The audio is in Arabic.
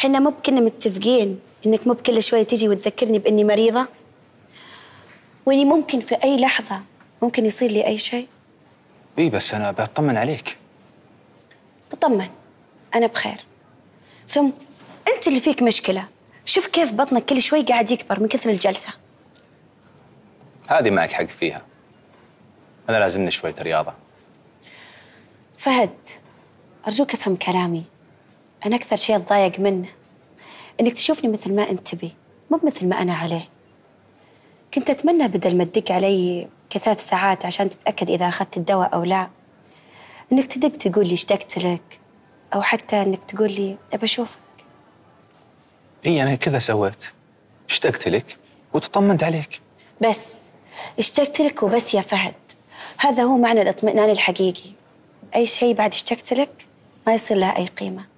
حنا مو بكنا متفقين انك مو بكل شوي تجي وتذكرني باني مريضه واني ممكن في اي لحظه ممكن يصير لي اي شيء اي بس انا بطمن عليك تطمن انا بخير ثم انت اللي فيك مشكله شوف كيف بطنك كل شوي قاعد يكبر من كثر الجلسه هذه معك حق فيها انا لازمني شويه رياضه فهد ارجوك افهم كلامي أنا أكثر شيء أتضايق منه إنك تشوفني مثل ما أنت تبي مو مثل ما أنا عليه كنت أتمنى بدل ما تدق علي كثلاث ساعات عشان تتأكد إذا أخذت الدواء أو لا إنك تدق تقول لي اشتقت لك أو حتى إنك تقول لي أبى أشوفك إي أنا كذا سويت اشتقت لك وتطمنت عليك بس اشتقت لك وبس يا فهد هذا هو معنى الاطمئنان الحقيقي أي شيء بعد اشتقت لك ما يصير له أي قيمة